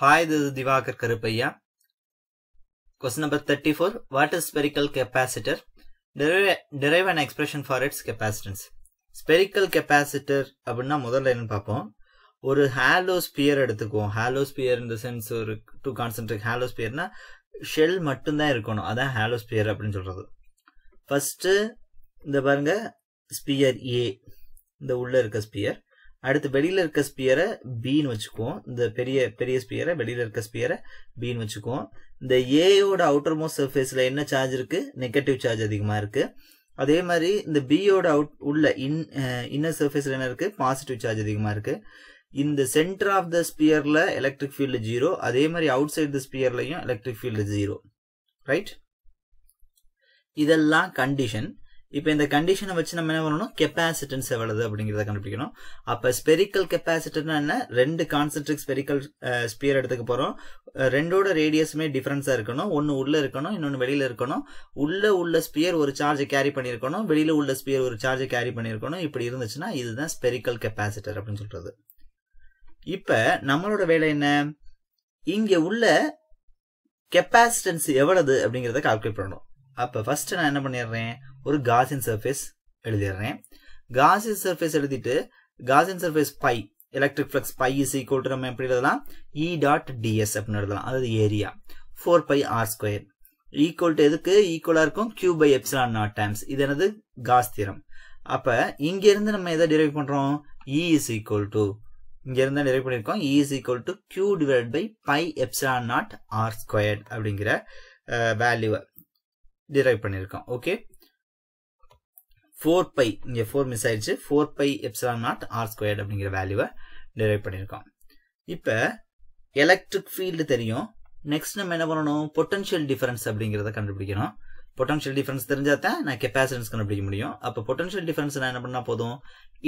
Hi this Divakar Karuppaiya question number thirty four What is spherical capacitor? Derive, derive an expression for its spherical capacitor அப்படின்னா முதல்ல என்னன்னு பார்ப்போம் ஒரு hollow sphere எடுத்துக்குவோம் hollow sphere இந்த sense ஒரு டூ கான்சென்ட்ரிக் ஹாலோ ஸ்பியர்னா ஷெல் மட்டும்தான் இருக்கணும் அதான் ஹாலோ ஸ்பியர் அப்படின்னு சொல்கிறது ஃபஸ்ட்டு இந்த பாருங்க ஸ்பியர் ஏ இந்த உள்ளே இருக்க ஸ்பியர் அடுத்து வெளியில இருக்க ஸ்பியரை பின்னு வச்சுக்குவோம் இந்த பெரிய பெரிய ஸ்பியரை வெளியில இருக்க ஸ்பியரை பீன் வச்சுக்குவோம் இந்த ஏயோட அவுட்டர் மோஸ்ட் சர்ஃபேஸில் என்ன சார்ஜ் இருக்கு நெகட்டிவ் சார்ஜ் அதிகமாக இருக்கு அதே மாதிரி இந்த பியோட அவுட் உள்ள இன் இன்னர் சர்ஃபேஸில் என்ன இருக்கு பாசிட்டிவ் சார்ஜ் அதிகமாக இருக்கு இந்த சென்டர் ஆஃப் த ஸ்பியர்ல எலக்ட்ரிக் ஃபீல்டு ஜீரோ அதே மாதிரி அவுட் சைட் த ஸ்பியர்லையும் எலக்ட்ரிக் ஃபீல்டு ஜீரோ ரைட் இதெல்லாம் கண்டிஷன் இப்போ இந்த கண்டிஷனை வச்சு நம்ம என்ன பண்ணணும் கெப்பாசிட்டன்ஸ் எவ்வளவு அப்படிங்கிறத கண்டுபிடிக்கணும் அப்போ ஸ்பெரிக்கல் கெப்பாசிட்டா என்ன ரெண்டு கான்சென்ட்ரிக் ஸ்பெரிக்கல் ஸ்பியர் எடுத்துக்க போகிறோம் ரெண்டோட ரேடியஸுமே டிஃப்ரென்ஸாக இருக்கணும் ஒன்று உள்ளே இருக்கணும் இன்னொன்று வெளியில் இருக்கணும் உள்ளே உள்ள ஸ்பியர் ஒரு சார்ஜை கேரி பண்ணியிருக்கணும் வெளியில் உள்ள ஸ்பியர் ஒரு சார்ஜை கேரி பண்ணியிருக்கணும் இப்படி இருந்துச்சுன்னா இதுதான் ஸ்பெரிக்கல் கெப்பாசிட்டர் அப்படின்னு சொல்கிறது இப்போ நம்மளோட வேலை என்ன இங்கே உள்ள கெப்பாசிட்டன்ஸ் எவ்வளவு அப்படிங்கிறத கால்குலேட் பண்ணணும் அப்போ ஃபர்ஸ்ட் நான் என்ன பண்ணிடுறேன் ஒரு காசின் சர்ஃபேஸ் எழுதிடுறேன் காசின் சர்ஃபேஸ் எழுதிட்டு Gaussian surface phi electric flux phi is equal to நம்ம எப்படி எழுதலாம் இ டாட் டிஎஸ் அப்படின்னு எழுதலாம் அதாவது area four pi r square equal to எதுக்கு ஈக்குவலாக இருக்கும் Q by epsilon naught times இது எனது காஸ் திரம் அப்போ இங்கேருந்து நம்ம எதை டிரைவ் பண்ணுறோம் E e is equal to இங்கேருந்து தான் டிரைவ் பண்ணியிருக்கோம் E is equal to Q divide by pi epsilon naught r squared அப்படிங்கிற வேல்யூவை டிரைவ் பண்ணியிருக்கோம் ஓகே ஃபோர் பை இங்கே ஃபோர் மிஸ் ஆயிடுச்சு four pi epsilon naught r squared அப்படிங்கிற வேல்யூவை டெரைவ் பண்ணியிருக்கோம் இப்போ எலக்ட்ரிக் ஃபீல்டு தெரியும் நெக்ஸ்ட் நம்ம என்ன பண்ணணும் பொட்டன்ஷியல் டிஃபரன்ஸ் அப்படிங்கிறத கண்டுபிடிக்கணும் பொட்டன்ஷியல் டிஃபரன்ஸ் தெரிஞ்சால் தான் நான் கெப்பாசிட்டன்ஸ் கண்டுபிடிக்க முடியும் அப்போ பொட்டன்ஷியல் டிஃபரன்ஸ் நான் என்ன பண்ணால் போதும்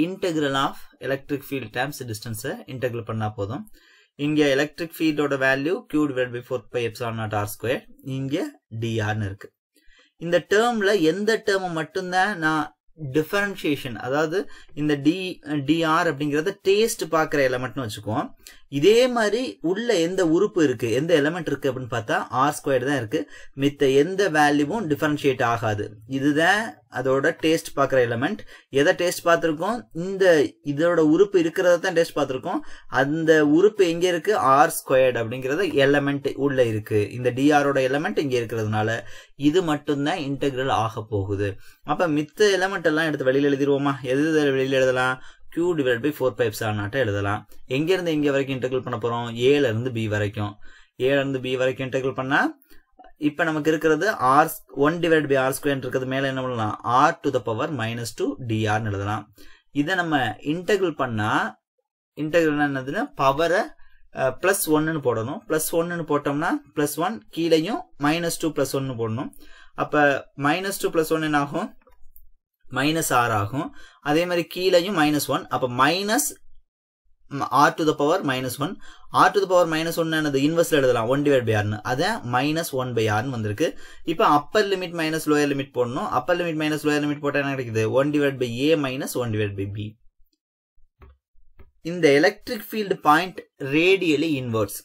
integral of electric field times டிஸ்டன்ஸை இன்டெகிரல் பண்ணால் போதும் இங்கே எலக்ட்ரிக் ஃபீல்டோட value Q divide by four pi epsilon naught r square இங்கே டிஆர்னு இருக்கு இந்த டேர்மில் எந்த டேர்மை மட்டும்தான் நான் டிஃபரன்ஷியேஷன் அதாவது இந்த டி டிஆர் அப்படிங்கிறத டேஸ்ட் பார்க்குற எலமெண்ட்னு வச்சுக்குவோம் இதே மாதிரி உள்ள எந்த உறுப்பு இருக்குது எந்த எலமெண்ட் இருக்குது அப்படின்னு பார்த்தா ஆர் ஸ்கொயர் தான் இருக்குது மித்த எந்த வேல்யூவும் டிஃபரன்ஷியேட் ஆகாது இதுதான் அதோட டேஸ்ட் பார்க்குற எலமெண்ட் எதை டேஸ்ட் பார்த்துருக்கோம் இந்த இதோட உறுப்பு இருக்கிறத தான் டேஸ்ட் பார்த்துருக்கோம் அந்த உறுப்பு எங்கே இருக்குது ஆர் ஸ்கொயர்டு அப்படிங்கிறத எலமெண்ட் உள்ளே இருக்குது இந்த டிஆரோட எலமெண்ட் இங்கே இருக்கிறதுனால இது மட்டும்தான் இன்டெகிரல் ஆக போகுது அப்போ மித்த எலமெண்ட் எல்லாம் எடுத்து வெளியில் எழுதிடுவோமா எது வெளியில் எழுதலாம் Q divide by four pi epsilon நாட்டை எழுதலாம் எங்கேருந்து எங்கே வரைக்கும் இன்டர்கல் பண்ண போகிறோம் ஏலேருந்து பி வரைக்கும் ஏலேருந்து பி வரைக்கும் இன்டர்கல் பண்ணால் இப்போ நமக்கு இருக்கிறது r one divide by r square இருக்கிறது மேலே என்ன பண்ணலாம் r to the power minus two டிஆர்னு எழுதலாம் இதை நம்ம இன்டர்கல் பண்ணால் இன்டர்கல் என்னதுன்னா பவரை ப்ளஸ் ஒன்னு போடணும் ப்ளஸ் ஒன்னு போட்டோம்னா ப்ளஸ் ஒன் கீழையும் மைனஸ் டூ ப்ளஸ் ஒன்னு போடணும் அப்போ மைனஸ் டூ ப்ளஸ் ஒன் என்ன ஆகும் மைனஸ் ஆர் ஆகும் அதே மாதிரி கீழேயும் மைனஸ் ஒன் அப்போ minus r to the power minus one r to the power minus ஒன்னு இன்வெர்ஸில் எழுதலாம் ஒன் டிவைட் பை ஆர்னு அதை மைனஸ் ஒன் பை ஆர்னு வந்திருக்கு இப்போ upper limit minus lower limit போடணும் upper limit minus lower limit போட்டால் என்ன கிடைக்குது one divide by A minus one divide by B இந்த electric field point radially inverse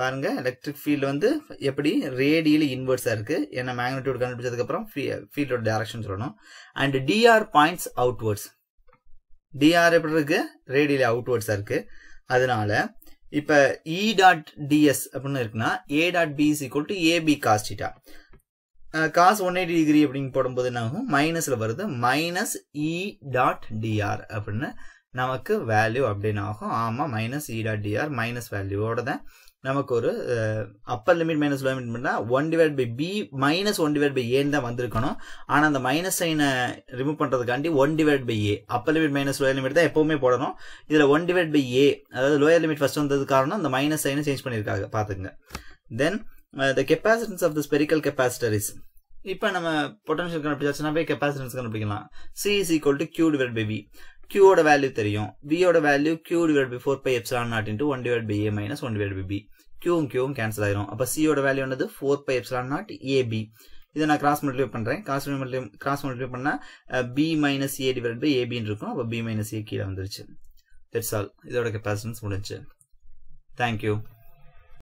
பாருங்க எலக்ட்ரிக் ஃபீல்டு வந்து எப்படி ரேடியில் இன்வெர்ட்ஸாக இருக்குது ஏன்னா மேக்னட்யூட் கண்டுபிடிச்சதுக்கப்புறம் ஃபீல்டோட டேரக்ஷன் சொல்லணும் and DR points outwards DR எப்படி இருக்கு ரேடியில் அவுட்வேர்ட்ஸாக இருக்குது அதனால இப்போ இ e டாட் டிஎஸ் அப்படின்னு இருக்குன்னா A dot B is equal to AB cos theta cos one eighty degree அப்படின்னு போடும்போது என்ன ஆகும் மைனஸில் வருது மைனஸ் இ டாட் டிஆர் அப்படின்னு நமக்கு வேல்யூ அப்படின்னு ஆகும் ஆமாம் minus E dot DR minus வேல்யூவோட தான் நமக்கு ஒரு upper limit minus low limit பண்ணால் one divide by B minus one divide by ஏன்னு தான் வந்திருக்கணும் ஆனால் அந்த மைனஸ் சைனை ரிமூவ் பண்ணுறதுக்காண்டி one divide by A upper limit minus lower limit தான் எப்போவுமே போடணும் இதில் ஒன் டிவைட் பை ஏ அதாவது லோயர் லிமிட் ஃபஸ்ட் வந்தது காரணம் அந்த மைனஸ் சைனை சேஞ்ச் பண்ணியிருக்காங்க பார்த்துங்க then the capacitance of the spherical capacitor is இப்போ நம்ம பொட்டன்ஷியல் கண்டுபிடிச்சாச்சுன்னா போய் கெப்பாசிட்டன்ஸ் கண்டுபிடிக்கலாம் C is equal to Q divide by V கியூவோட வேல்யூ தெரியும் வியோட value Q divide by four pi epsilon naught into one divide by A minus one divide by B கியூவும் கியூவும் கேன்சல் ஆயிரும் அப்போ சியோட வேல்யூ என்னது four pi epsilon naught AB இதை நான் கிராஸ் மல்டிப்ளை பண்ணுறேன் கிராஸ் மல்டிப்ளை கிராஸ் மல்டிப்ளை பண்ணால் பி மைனஸ் ஏ டிவைட் ஏபின்னு இருக்கும் அப்போ பி மைனஸ் ஏ கீழே வந்துருச்சு தட்ஸ் ஆல் இதோட கெப்பாசிட்டன்ஸ் முடிஞ்சு தேங்க்யூ